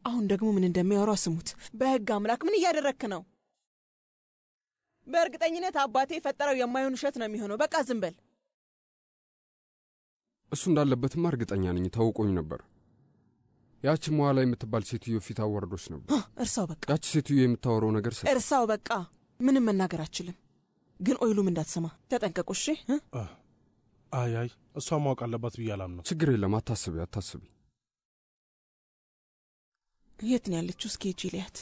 አሁን ደግሞ ምን እንደሚያወራ ስሙት። በህግ አምላክ ምን እያደረክ ነው? በእርግጠኝነት አባቴ የፈጠረው የማይሆን ውሸት ነው የሚሆነው። በቃ ዝም በል። እሱ እንዳለበትማ እርግጠኛ ነኝ፣ ታውቆኝ ነበር። ያቺ መኋላ የምትባል ሴትዮ ፊት አዋርዶች ነበር። እርሳው በቃ። ያቺ ሴትዮ የምታወረው ነገር እርሳው በቃ። ምንም መናገር አችልም። ግን ኦይሉም እንዳትሰማ ተጠንቀቁ። እሺ። አይ አይ፣ እሷ ማወቅ አለባት ብዬ አላምነው። ችግር የለም አታስቢ፣ አታስቢ። የት ነው ያለችው? እስኪ ጂ ሊያት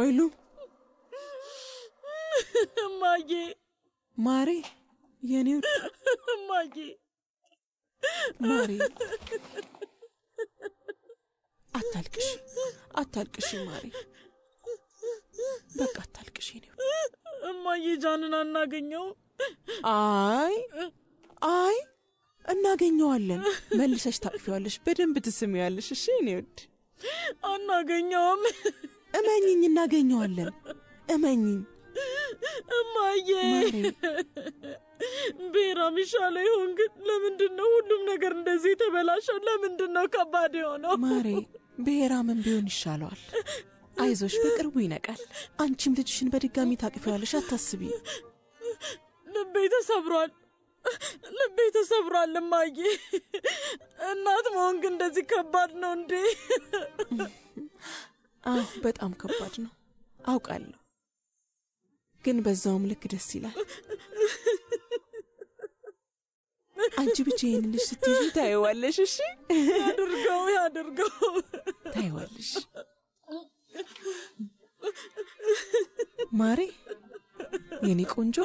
ኦይሉ እማዬ፣ ማሬ፣ የኔ እማዬ፣ ማሬ አታልቅሽ፣ አታልቅሽ ማሬ፣ በቃ አታልቅሽ። ኔ እማዬ ጃንን አናገኘው። አይ አይ፣ እናገኘዋለን። መልሰሽ ታቅፊዋለሽ፣ በደንብ ትስሚያለሽ። እሺ ኔ ውድ፣ አናገኘውም። እመኝኝ፣ እናገኘዋለን። እመኝኝ እማዬ ቤራ ሚሻለ ይሆን ግን? ለምንድን ነው ሁሉም ነገር እንደዚህ የተበላሸው? ለምንድን ነው ከባድ የሆነው ማሬ? ብሔራምን ቢሆን ይሻለዋል። አይዞሽ፣ በቅርቡ ይነቃል። አንቺም ልጅሽን በድጋሚ ያለሽ አታስቢ። ልቤ ተሰብሯል፣ ልቤ ተሰብሯል። እማዬ፣ እናት መሆን ግን እንደዚህ ከባድ ነው እንዴ? አሁ በጣም ከባድ ነው አውቃለሁ፣ ግን በዛውም ልክ ደስ ይላል። አንቺ ብቻ ይህን ልጅ ስትይዙ ታየዋለሽ። እሺ ያድርገው ያድርገው፣ ታየዋለሽ ማሬ፣ የኔ ቆንጆ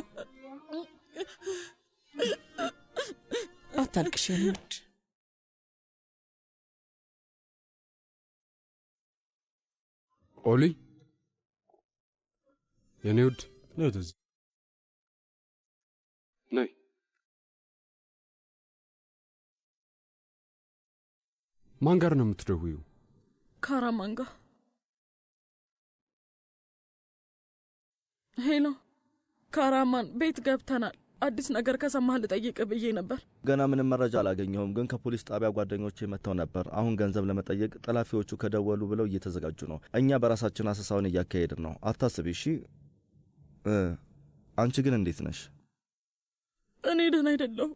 አታልቅሽ። የምድ ኦሊ የኔ ውድ ነው። ነይ ማን ጋር ነው የምትደውዩ? ካራ ማንጋ ሄሎ ካራማን፣ ቤት ገብተናል። አዲስ ነገር ከሰማህ ልጠይቅ ብዬ ነበር። ገና ምንም መረጃ አላገኘሁም፣ ግን ከፖሊስ ጣቢያ ጓደኞች መጥተው ነበር። አሁን ገንዘብ ለመጠየቅ ጠላፊዎቹ ከደወሉ ብለው እየተዘጋጁ ነው። እኛ በራሳችን አሰሳውን እያካሄድ ነው። አታስብ እሺ። አንቺ ግን እንዴት ነሽ? እኔ ደህን አይደለሁም።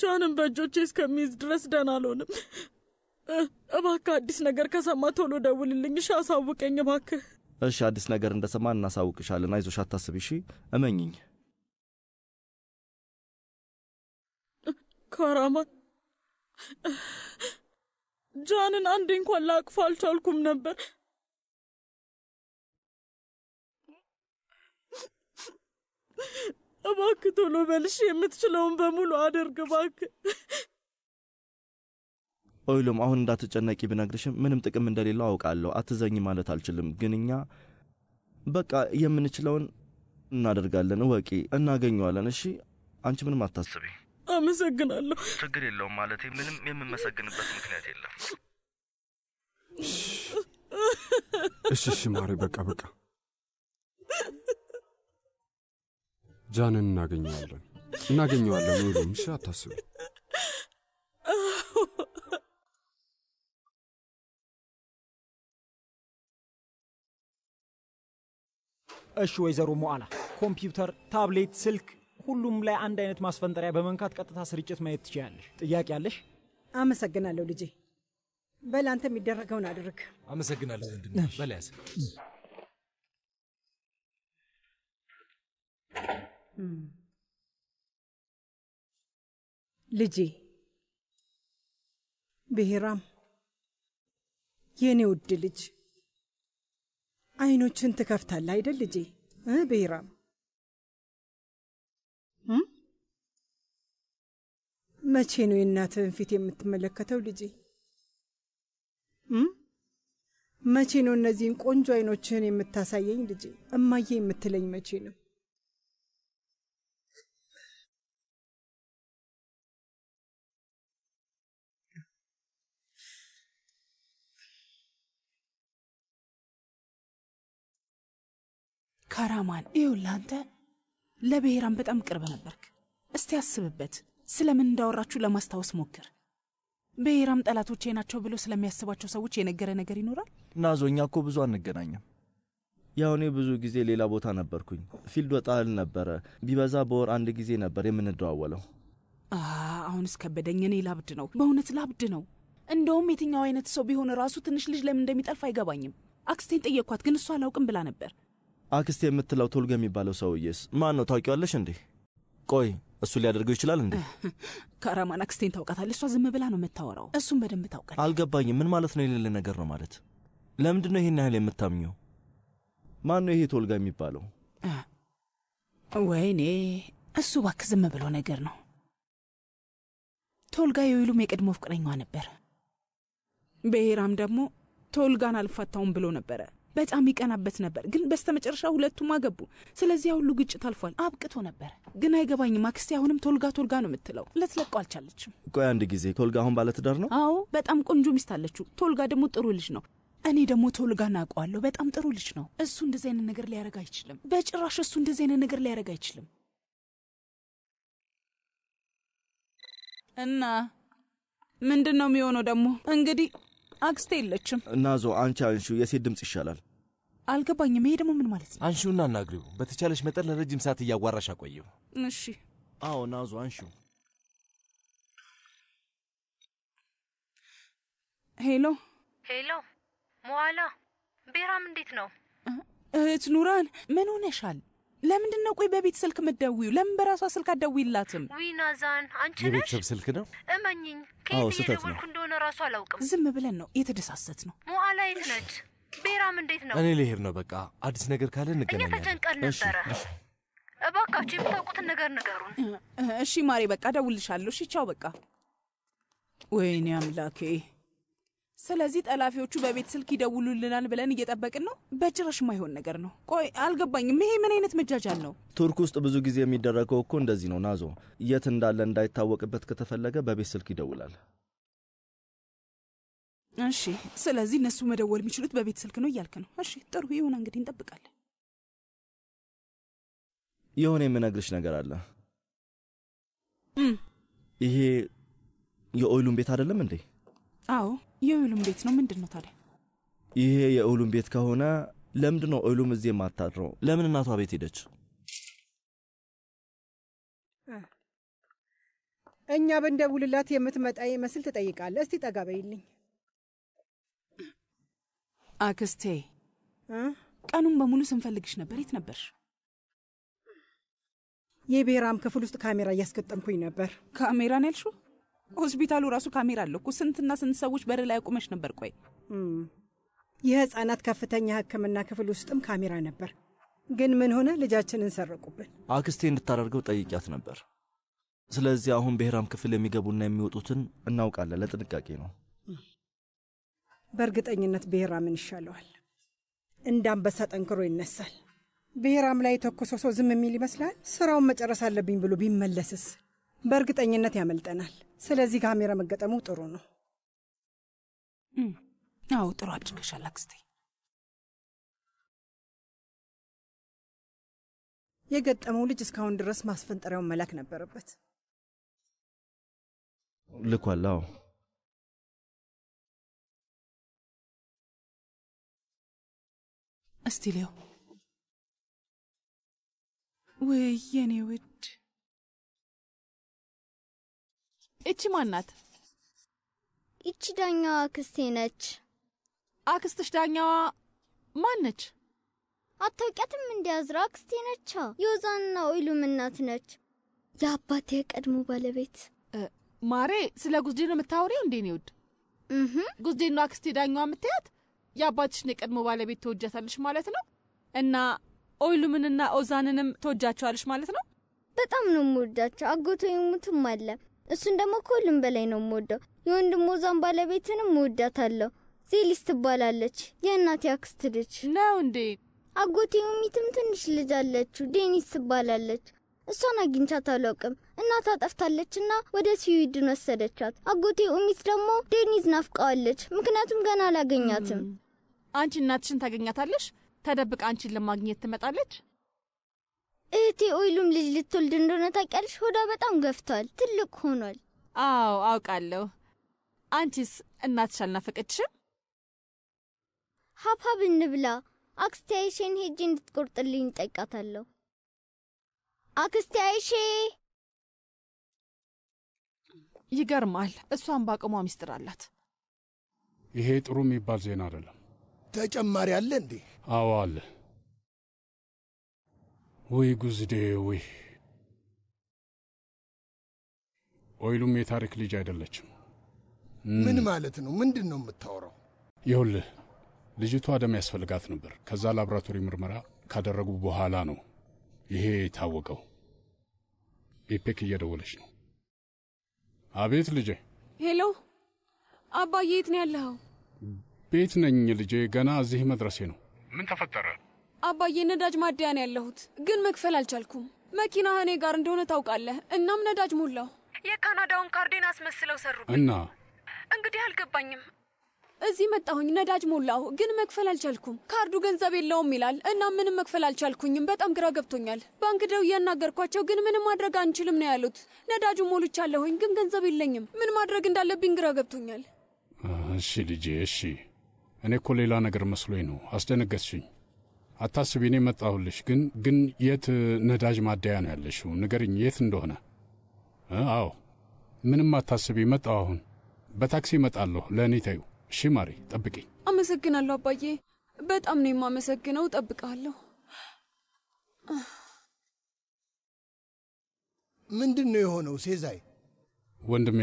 ጃንም በእጆቼ እስከሚይዝ ድረስ ደህና አልሆንም። እባክህ አዲስ ነገር ከሰማ ቶሎ ደውልልኝ እሺ፣ አሳውቀኝ እባክህ። እሺ፣ አዲስ ነገር እንደሰማ እናሳውቅሻለን። አይዞሽ፣ አታስቢ እሺ፣ እመኝኝ። ካራማ ጃንን አንዴ እንኳን ላቅፍ አልቻልኩም ነበር። እባክህ ቶሎ በልሽ፣ የምትችለውን በሙሉ አድርግ እባክህ። ኦይሎም አሁን እንዳትጨነቂ ብነግርሽም ምንም ጥቅም እንደሌለው አውቃለሁ። አትዘኝ ማለት አልችልም፣ ግን እኛ በቃ የምንችለውን እናደርጋለን። እወቂ፣ እናገኘዋለን። እሺ፣ አንቺ ምንም አታስቢ። አመሰግናለሁ። ችግር የለውም። ማለት ምንም የምመሰግንበት ምክንያት የለም። እሺ፣ እሺ፣ ማሪ፣ በቃ በቃ ጃንን እናገኘዋለን እናገኘዋለን ወይም እሺ አታስብ እሺ ወይዘሮ ሞአና ኮምፒውተር ታብሌት ስልክ ሁሉም ላይ አንድ አይነት ማስፈንጠሪያ በመንካት ቀጥታ ስርጭት ማየት ትችላለሽ ጥያቄ አለሽ አመሰግናለሁ ልጄ በላንተ የሚደረገውን አድርግ አመሰግናለሁ ወንድ በላያስ ልጄ ብሄራም የእኔ ውድ ልጅ አይኖችን ትከፍታለህ አይደል ልጄ ብሄራም መቼ ነው የእናትህን ፊት የምትመለከተው ልጄ መቼ ነው እነዚህን ቆንጆ አይኖችህን የምታሳየኝ ልጄ እማዬ የምትለኝ መቼ ነው ካራማን ይኸው ለአንተ ለብሔራም በጣም ቅርብ ነበርክ። እስቲ አስብበት። ስለምን እንዳወራችሁ ለማስታወስ ሞክር። ብሔራም ጠላቶቼ ናቸው ብሎ ስለሚያስባቸው ሰዎች የነገረ ነገር ይኖራል። ናዞኛ እኮ ብዙ አንገናኝም። ያው ብዙ ጊዜ ሌላ ቦታ ነበርኩኝ። ፊልድ ወጣ ነበረ። ቢበዛ በወር አንድ ጊዜ ነበር የምንደዋወለው። አሁን እስከበደኝ እኔ ላብድ ነው፣ በእውነት ላብድ ነው። እንደውም የትኛው አይነት ሰው ቢሆን ራሱ ትንሽ ልጅ ለምን እንደሚጠልፍ አይገባኝም። አክስቴን ጠየኳት ግን እሷ አላውቅም ብላ ነበር። አክስቴ የምትለው ቶልጋ የሚባለው ሰውዬስ ማን ነው? ታውቂዋለሽ እንዴ? ቆይ እሱ ሊያደርገው ይችላል እንዴ? ካራማን አክስቴን ታውቃታለች። እሷ ዝም ብላ ነው የምታወራው። እሱም በደንብ ታውቃል። አልገባኝም። ምን ማለት ነው? የሌለ ነገር ነው ማለት? ለምንድን ነው ይህን ያህል የምታምኘው? ማን ነው ይሄ ቶልጋ የሚባለው? ወይኔ እሱ እባክህ ዝም ብሎ ነገር ነው። ቶልጋ የዊሉም የቀድሞ ፍቅረኛዋ ነበር። ብሔራም ደግሞ ቶልጋን አልፋታውም ብሎ ነበረ በጣም ይቀናበት ነበር፣ ግን በስተመጨረሻ ሁለቱም አገቡ። ስለዚህ ሁሉ ግጭት አልፏል፣ አብቅቶ ነበረ። ግን አይገባኝም፣ አክስቴ አሁንም ቶልጋ ቶልጋ ነው የምትለው። ልትለቀው አልቻለችም። ቆይ አንድ ጊዜ ቶልጋ አሁን ባለትዳር ነው? አዎ፣ በጣም ቆንጆ ሚስት አለችው። ቶልጋ ደግሞ ጥሩ ልጅ ነው። እኔ ደግሞ ቶልጋ እናውቀዋለሁ፣ በጣም ጥሩ ልጅ ነው። እሱ እንደዚህ አይነት ነገር ሊያደርግ አይችልም። በጭራሽ እሱ እንደዚህ አይነት ነገር ሊያደርግ አይችልም። እና ምንድን ነው የሚሆነው ደግሞ እንግዲህ አክስቴ የለችም። እናዞ አንቺ አንሹ የሴት ድምፅ ይሻላል። አልገባኝም። ይሄ ደግሞ ምን ማለት ነው? አንሹና አናግሪው። በተቻለሽ መጠን ለረጅም ሰዓት እያዋራሽ አቆየው። እሺ። አዎ፣ ናዞ አንሹ። ሄሎ፣ ሄሎ። መዋላ ቤራም እንዴት ነው? እህት ኑራን ምን ሆነሻል? ለምንድን ነው ቆይ በቤት ስልክ የምትደውይው? ለምን በራሷ ስልክ አትደውይላትም? ዊናዛን አንቺ ነሽ? የቤተሰብ ስልክ ነው እመኝኝ። ከየት እየደወልኩ እንደሆነ ራሱ አላውቅም። ዝም ብለን ነው የተደሳሰት ነው። ሞአላ የት ነች? ቤራም እንዴት ነው? እኔ ልሄድ ነው በቃ። አዲስ ነገር ካለ እንገናኛለን። ተጨንቀን ነበረ። እባካችሁ የምታውቁትን ነገር ንገሩን። እሺ ማሬ፣ በቃ እደውልልሻለሁ። እሺ ቻው፣ በቃ። ወይኔ አምላኬ ስለዚህ ጠላፊዎቹ በቤት ስልክ ይደውሉልናል ብለን እየጠበቅን ነው። በጭራሽ ማይሆን ነገር ነው። ቆይ አልገባኝም። ይሄ ምን አይነት መጃጃል ነው? ቱርክ ውስጥ ብዙ ጊዜ የሚደረገው እኮ እንደዚህ ነው። ናዞ የት እንዳለ እንዳይታወቅበት ከተፈለገ በቤት ስልክ ይደውላል። እሺ፣ ስለዚህ እነሱ መደወል የሚችሉት በቤት ስልክ ነው እያልክ ነው? እሺ፣ ጥሩ ይሁን። እንግዲህ እንጠብቃለን። የሆነ የምነግርሽ ነገር አለ። ይሄ የኦይሉን ቤት አይደለም እንዴ? አዎ የኡሉም ቤት ነው። ምንድን ነው ታዲያ? ይሄ የኡሉም ቤት ከሆነ ለምንድን ነው ኡሉም እዚህ የማታድረው? ለምን እናቷ ቤት ሄደች? እኛ ብንደውልላት የምትመጣ ይመስል ትጠይቃለ እስቲ ጠጋበይልኝ አክስቴ። ቀኑን በሙሉ ስንፈልግሽ ነበር። የት ነበርሽ? የብሔራም ክፍል ውስጥ ካሜራ እያስገጠምኩኝ ነበር። ካሜራን ያልሹ ሆስፒታሉ ራሱ ካሜራ አለው እኮ። ስንትና ስንት ሰዎች በር ላይ አቁመሽ ነበር? ቆይ የህፃናት ከፍተኛ ህክምና ክፍል ውስጥም ካሜራ ነበር። ግን ምን ሆነ? ልጃችንን ሰረቁብን። አክስቴ እንድታደርገው ጠይቂያት ነበር። ስለዚህ አሁን ብሔራም ክፍል የሚገቡና የሚወጡትን እናውቃለን። ለጥንቃቄ ነው። በእርግጠኝነት ብሔራምን ይሻለዋል። እንደ አንበሳ ጠንክሮ ይነሳል። ብሔራም ላይ የተኮሶ ሰው ዝም የሚል ይመስላል። ስራውን መጨረስ አለብኝ ብሎ ቢመለስስ? በእርግጠኝነት ያመልጠናል። ስለዚህ ካሜራ መገጠሙ ጥሩ ነው። አዎ ጥሩ አድርገሻል አክስቴ። የገጠመው ልጅ እስካሁን ድረስ ማስፈንጠሪያውን መላክ ነበረበት። ልኳል። አዎ እስቲ ሊያው ወይ የኔ ውድ እቺ ማናት? እቺ ዳኛዋ አክስቴ ነች። አክስትሽ ዳኛዋ ነች? አታውቂያትም? እንዲያዝራ አክስቴ ነቻ። ዮዛንና ኦይሉም እናት ነች። የአባቴ የቀድሞ ባለቤት ማሬ። ስለ ጉዝዴ ነው የምታወሪው እንዴ? ውድ ጉዝዴና አክስቴ ዳኛዋ የምትያት የአባትሽን የቀድሞ ባለቤት ትወጃታለሽ ማለት ነው። እና ኦይሉምንና ኦዛንንም ትወጃቸዋለሽ ማለት ነው። በጣም ነው የምወዳቸው። አጎቶ ይሙትም አለ እሱን ደግሞ ከሁሉም በላይ ነው የምወደው። የወንድሞ ዛን ባለቤትንም እወዳታለሁ። ዜሊስ ትባላለች። የእናቴ አክስት ልጅ ነው እንዴ? አጎቴ ሚትም ትንሽ ልጅ አለችው፣ ዴኒስ ትባላለች። እሷን አግኝቻት አላውቅም። እናቷ ጠፍታለችና ወደ ስዊድን ወሰደቻት። አጎቴ ኡሚት ደግሞ ዴኒዝ ናፍቀዋለች፣ ምክንያቱም ገና አላገኛትም። አንቺ እናትሽን ታገኛታለሽ። ተደብቃ አንቺን ለማግኘት ትመጣለች። እህቴ ኦይሉም ልጅ ልትወልድ እንደሆነ ታውቂያለሽ። ሆዷ በጣም ገፍቷል፣ ትልቅ ሆኗል። አዎ አውቃለሁ። አንቺስ እናትሽ አልናፈቀችሽም? ሀብሀብ እንብላ። አክስቴ አይሼን ሄጄ እንድትቆርጥልኝ ጠይቃታለሁ። አክስቴ አይሼ። ይገርማል። እሷን በአቅሟ ሚስጥር አላት። ይሄ ጥሩ የሚባል ዜና አይደለም። ተጨማሪ አለ እንዴ? አዎ አለ። ወይ ጉዝዴ ወይ ኦይሉም የታሪክ ልጅ አይደለችም። ምን ማለት ነው? ምንድን ነው የምታወራው? ይኸውልህ ልጅቷ ደም ያስፈልጋት ነበር። ከዛ ላብራቶሪ ምርመራ ካደረጉ በኋላ ነው ይሄ የታወቀው። ኢፔክ እየደወለች ነው። አቤት ልጄ። ሄሎ አባዬ፣ የት ነው ያለኸው? ቤት ነኝ ልጄ፣ ገና እዚህ መድረሴ ነው። ምን ተፈጠረ? አባዬ ነዳጅ ማደያ ነው ያለሁት፣ ግን መክፈል አልቻልኩም። መኪና እኔ ጋር እንደሆነ ታውቃለህ። እናም ነዳጅ ሞላሁ። የካናዳውን ካርዴን አስመስለው ሰሩ እና እንግዲህ አልገባኝም። እዚህ መጣሁኝ፣ ነዳጅ ሞላሁ፣ ግን መክፈል አልቻልኩም። ካርዱ ገንዘብ የለውም ይላል። እናም ምንም መክፈል አልቻልኩኝም። በጣም ግራ ገብቶኛል። ባንክ ደው እያናገርኳቸው፣ ግን ምንም ማድረግ አንችልም ነው ያሉት። ነዳጁ ሞልቻለሁኝ፣ ግን ገንዘብ የለኝም። ምን ማድረግ እንዳለብኝ ግራ ገብቶኛል። እሺ ልጄ፣ እሺ። እኔ እኮ ሌላ ነገር መስሎኝ ነው። አስደነገጥሽኝ። አታስቢ፣ እኔ መጣሁልሽ። ግን ግን የት ነዳጅ ማደያ ነው ያለሽው? ንገርኝ የት እንደሆነ። አዎ ምንም አታስቢ፣ መጣሁ። አሁን በታክሲ እመጣለሁ። ለእኔ ተዩ። እሺ ማሪ፣ ጠብቅኝ። አመሰግናለሁ አባዬ፣ በጣም ነው የማመሰግነው። ጠብቃለሁ። ምንድን ነው የሆነው ሴዛይ? ወንድሜ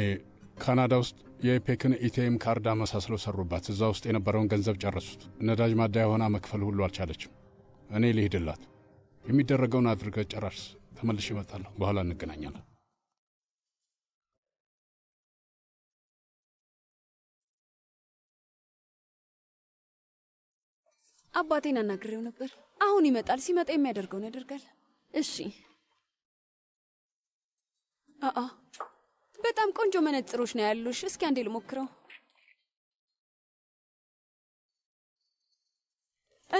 ካናዳ ውስጥ የኢፔክን ኢቲኤም ካርድ አመሳስለው ሰሩባት። እዛ ውስጥ የነበረውን ገንዘብ ጨረሱት። ነዳጅ ማደያ ሆና መክፈል ሁሉ አልቻለችም። እኔ ልሄድላት። የሚደረገውን አድርገ ጨራርስ፣ ተመልሽ እመጣለሁ። በኋላ እንገናኛለን። አባቴን አናግሬው ነበር። አሁን ይመጣል። ሲመጣ የሚያደርገውን ያደርጋል። እሺ። አአ በጣም ቆንጆ መነጽሮች ነው ያሉሽ። እስኪ አንዴ ልሞክረው።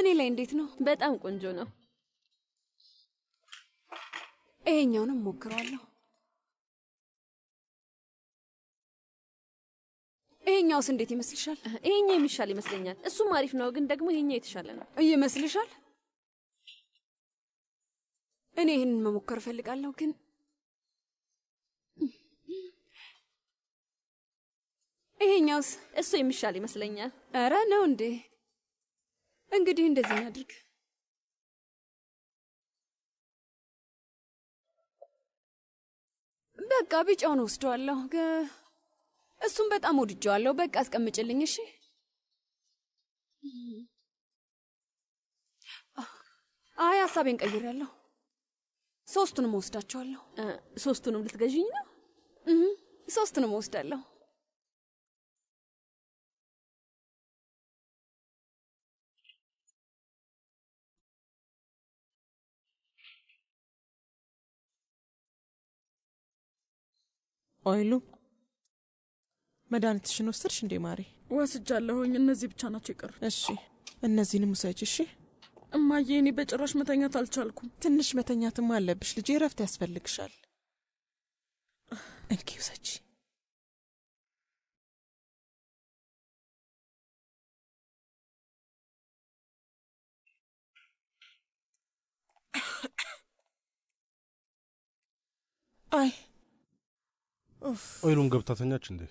እኔ ላይ እንዴት ነው? በጣም ቆንጆ ነው። ይሄኛውንም ሞክሯለሁ። ይሄኛውስ እንዴት ይመስልሻል? ይሄኛው የሚሻል ይመስለኛል። እሱም አሪፍ ነው፣ ግን ደግሞ ይሄኛው የተሻለ ነው ይመስልሻል? እኔ ይህንን መሞከር እፈልጋለሁ፣ ግን ይሄኛውስ? እሱ የሚሻል ይመስለኛል። እረ ነው እንዴ! እንግዲህ እንደዚህ እናድርግ። በቃ ቢጫውን ወስደዋለሁ። እሱም በጣም ወድጀዋለሁ። በቃ አስቀምጭልኝ። እሺ አይ ሀሳቤን ቀይሬያለሁ። ሶስቱንም ወስዳቸዋለሁ። ሶስቱንም ልትገዥኝ ነው? ሶስቱንም ወስዳለሁ። አይሉ መድኃኒትሽን ወሰድሽ እንዴ ማሬ? ወስጃለሁኝ። እነዚህ ብቻ ናቸው የቀሩት። እሺ እነዚህንም ውሰጅ። እሺ እማዬ፣ እኔ በጭራሽ መተኛት አልቻልኩም። ትንሽ መተኛትም አለብሽ ልጅ እረፍት ያስፈልግሻል። እንኪ ውሰጂ። አይ ኦይሉን ገብታ ተኛች እንዴ?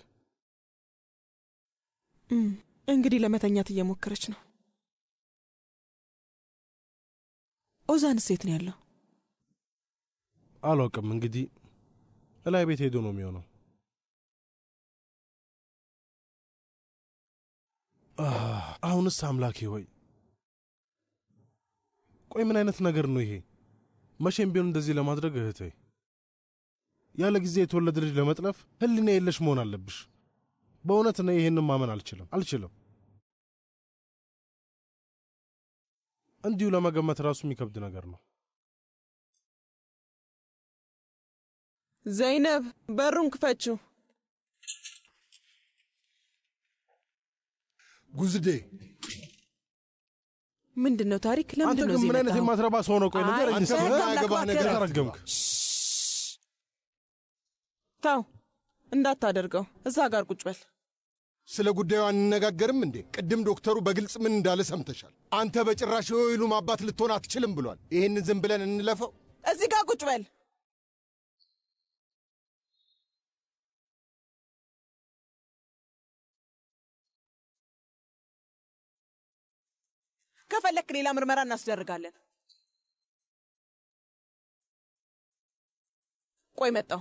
እንግዲህ ለመተኛት እየሞከረች ነው። ኦዛን ሴት ነው ያለው? አላውቅም። እንግዲህ እላይ ቤት ሄዶ ነው የሚሆነው። አሁንስ አምላኬ ሆይ ቆይ ምን አይነት ነገር ነው ይሄ? መቼም ቢሆን እንደዚህ ለማድረግ እህቴ ያለ ጊዜ የተወለደ ልጅ ለመጥለፍ ህሊና የለሽ መሆን አለብሽ። በእውነት እኔ ይህንን ማመን አልችልም አልችልም። እንዲሁ ለመገመት ራሱ የሚከብድ ነገር ነው። ዘይነብ በሩን ክፈችው። ጉዝዴ ምንድን ነው ታሪክ? ለምንድን ነው ምን አይነት የማትረባ ሰው ነው? ቆይ ነገር ነገር ታው እንዳታደርገው፣ እዛ ጋር ቁጭ በል። ስለ ጉዳዩ አንነጋገርም እንዴ? ቅድም ዶክተሩ በግልጽ ምን እንዳለ ሰምተሻል። አንተ በጭራሽ የወይሉም አባት ልትሆን አትችልም ብሏል። ይህን ዝም ብለን እንለፈው? እዚህ ጋር ቁጭ በል። ከፈለክ ሌላ ምርመራ እናስደርጋለን። ቆይ መጣው።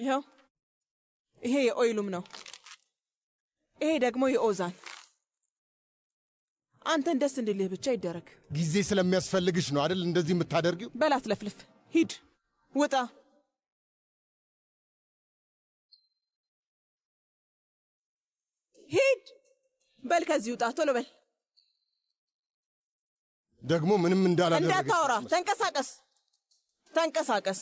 ይኸው ይሄ የኦይሉም ነው። ይሄ ደግሞ የኦዛን። አንተን ደስ እንድልህ ብቻ ይደረግ። ጊዜ ስለሚያስፈልግሽ ነው አደል እንደዚህ የምታደርጊው? በላት ለፍልፍ፣ ሂድ፣ ውጣ። ሂድ በል፣ ከዚህ ውጣ፣ ቶሎ በል። ደግሞ ምንም እንዳላደረግ እንዳታወራ። ተንቀሳቀስ፣ ተንቀሳቀስ